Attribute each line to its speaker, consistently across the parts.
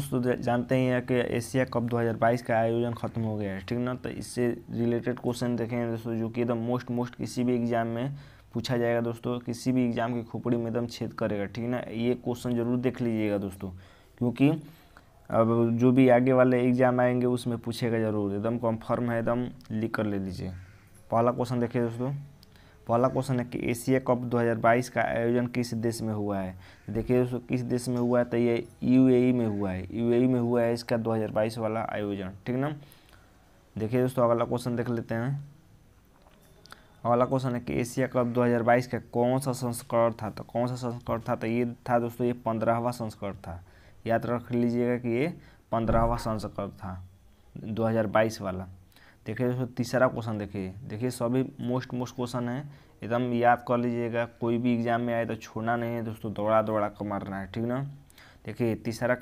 Speaker 1: दोस्तों तो जानते हैं कि एशिया कप 2022 का आयोजन ख़त्म हो गया है ठीक ना तो इससे रिलेटेड क्वेश्चन देखें दोस्तों जो कि एकदम मोस्ट मोस्ट किसी भी एग्जाम में पूछा जाएगा दोस्तों किसी भी एग्जाम की खोपड़ी में एकदम छेद करेगा ठीक ना ये क्वेश्चन ज़रूर देख लीजिएगा दोस्तों क्योंकि अब जो भी आगे वाले एग्जाम आएंगे उसमें पूछेगा ज़रूर एकदम कन्फर्म है एकदम लिख कर ले लीजिए पहला क्वेश्चन देखिए दोस्तों पहला क्वेश्चन है कि एशिया कप 2022 का आयोजन किस देश में हुआ है देखिए दोस्तों किस देश में हुआ है तो ये यूएई में हुआ है यूएई में हुआ है इसका 2022 वाला आयोजन ठीक ना देखिए दोस्तों अगला क्वेश्चन देख लेते हैं अगला क्वेश्चन है कि एशिया कप 2022 का कौन सा संस्करण था तो कौन सा संस्करण था तो ये था दोस्तों ये पंद्रहवा संस्करण था याद रख लीजिएगा कि ये पंद्रहवा संस्करण था दो वाला देखिए दोस्तों तीसरा क्वेश्चन देखिए देखिए सभी मोस्ट मोस्ट क्वेश्चन है एकदम याद कर लीजिएगा कोई भी एग्ज़ाम में आए तो छोड़ना नहीं है दोस्तों दौड़ा दौड़ा कर मारना है ठीक ना देखिए तीसरा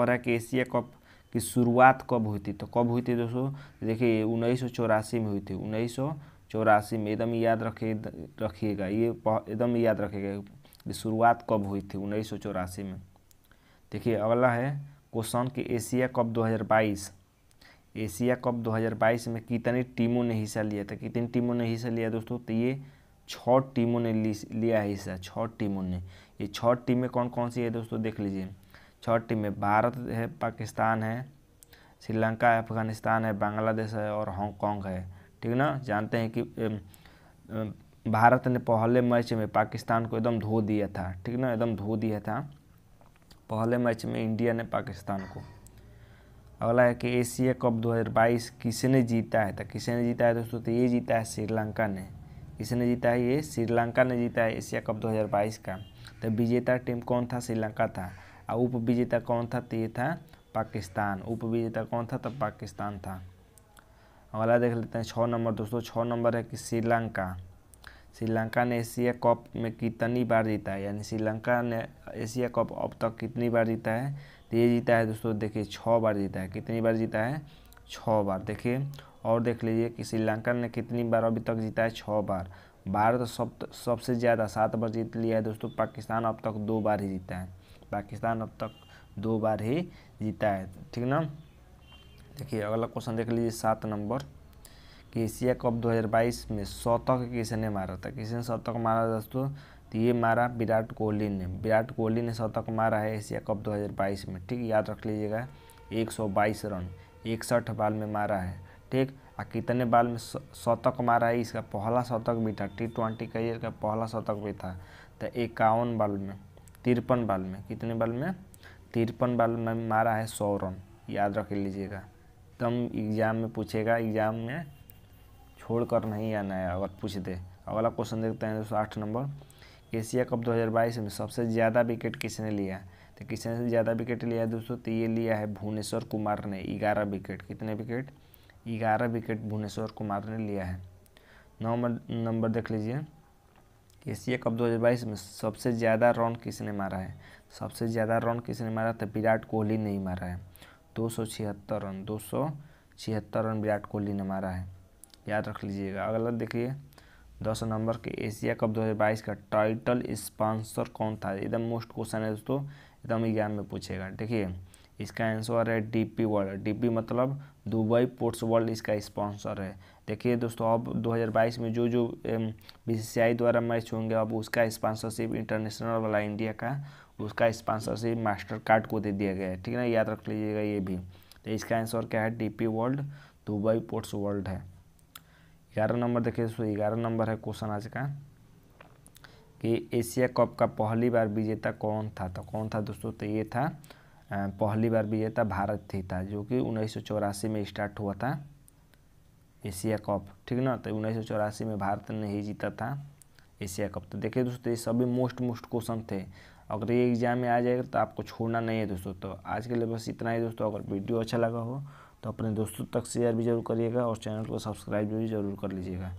Speaker 1: और है कि एशिया कप की शुरुआत कब हुई थी तो कब हुई थी दोस्तों देखिए उन्नीस में हुई थी उन्नीस चौरासी में एकदम याद रखे रखिएगा ये एकदम याद रखिएगा शुरुआत कब हुई थी उन्नीस में देखिए अगला है क्वेश्चन कि एशिया कप 2022 एशिया कप 2022 में कितनी टीमों ने हिस्सा लिया था कितनी टीमों ने हिस्सा लिया दोस्तों तो ये छः टीमों ने लिया है हिस्सा छः टीमों ने ये छः टीमें कौन कौन सी है दोस्तों देख लीजिए छः टीमें भारत है पाकिस्तान है श्रीलंका है अफगानिस्तान है बांग्लादेश है और हांगकॉन्ग है ठीक ना जानते हैं कि भारत ने पहले मैच में पाकिस्तान को एकदम धो दिया था ठीक ना एकदम धो दिया था पहले मैच में इंडिया ने पाकिस्तान को अगला है कि एशिया कप 2022 किसने जीता है तो किसने जीता है दोस्तों तो ये जीता है श्रीलंका ने किसने जीता है ये श्रीलंका ने जीता है एशिया कप 2022 का तो विजेता टीम कौन था श्रीलंका था और उप विजेता कौन था तो ये था पाकिस्तान उप विजेता कौन था तो पाकिस्तान था अगला देख लेते हैं छः नंबर दोस्तों छः नंबर है कि श्रीलंका श्रीलंका ने एशिया कप में कितनी बार जीता है यानी श्रीलंका ने एशिया कप अब तक कितनी बार जीता है तो ये जीता है दोस्तों देखिए छः बार जीता है कितनी बार जीता है छः बार देखिए और देख लीजिए कि श्रीलंका ने कितनी बार अभी तक जीता है छः बार भारत तो सब सबसे ज़्यादा सात बार जीत लिया है दोस्तों पाकिस्तान अब तक दो बार ही जीता है पाकिस्तान अब तक दो बार ही जीता है ठीक ना देखिए अगला क्वेश्चन देख लीजिए सात नंबर कि एशिया कप 2022 में शतक किसने मारा था किसने शतक मारा दोस्तों तो ये मारा विराट कोहली ने विराट कोहली ने शतक मारा है एशिया कप 2022 में ठीक याद रख लीजिएगा 122 रन इकसठ बाल में मारा है ठीक आ कितने बाल में शतक मारा है इसका पहला शतक भी था टी ट्वेंटी करियर का पहला शतक भी था तो इक्यावन बाल में तिरपन बाल में कितने बाल में तिरपन बाल में मारा है सौ रन याद रख लीजिएगा तुम एग्ज़ाम में पूछेगा एग्ज़ाम में छोड़ कर नहीं आना है अगर पूछ दे अगला क्वेश्चन देखते हैं दोस्तों आठ नंबर एशिया कप 2022 में सबसे ज़्यादा विकेट किसने लिया तो किसने ज़्यादा विकेट लिया है दोस्तों तो ये लिया है भुवनेश्वर कुमार ने ग्यारह विकेट कितने विकेट ग्यारह विकेट भुवनेश्वर कुमार ने लिया है नौ नंबर देख लीजिए एशिया कप 2022 में सबसे ज़्यादा रन किसने मारा है सबसे ज़्यादा रन किसने मारा तो विराट कोहली ने ही मारा है दो सौ छिहत्तर रन दो सौ छिहत्तर रन विराट कोहली ने मारा है याद रख लीजिएगा अगला देखिए दस नंबर के एशिया कप 2022 का टाइटल स्पॉन्सर कौन था एकदम मोस्ट क्वेश्चन है दोस्तों एकदम एग्जाम में पूछेगा देखिए इसका आंसर है डीपी वर्ल्ड डीपी मतलब दुबई पोर्ट्स वर्ल्ड इसका स्पॉन्सर है देखिए दोस्तों अब 2022 में जो जो बीसीसीआई द्वारा मैच होंगे अब उसका स्पॉन्सरशिप इंटरनेशनल वाला इंडिया का उसका स्पॉन्सरशिप मास्टर कार्ड को दे दिया गया है ठीक है ना याद रख लीजिएगा ये भी तो इसका आंसर क्या है D world Dubai ports world है ग्यारह नंबर देखिए दोस्तों ग्यारह नंबर है क्वेश्चन आज का कि एशिया कप का पहली बार विजेता कौन था तो कौन था दोस्तों तो ये था पहली बार विजेता भारत ही था जो कि उन्नीस में स्टार्ट हुआ था एशिया कप ठीक ना तो उन्नीस में भारत ने ही जीता था एशिया कप तो देखिए दोस्तों ये सभी मोस्ट मोस्ट क्वेश्चन थे अगर ये एग्जाम में आ जाएगा तो आपको छोड़ना नहीं है दोस्तों तो आज के लिए बस इतना ही दोस्तों अगर वीडियो अच्छा लगा हो तो अपने दोस्तों तक शेयर भी जरूर करिएगा और चैनल को सब्सक्राइब भी जरूर कर लीजिएगा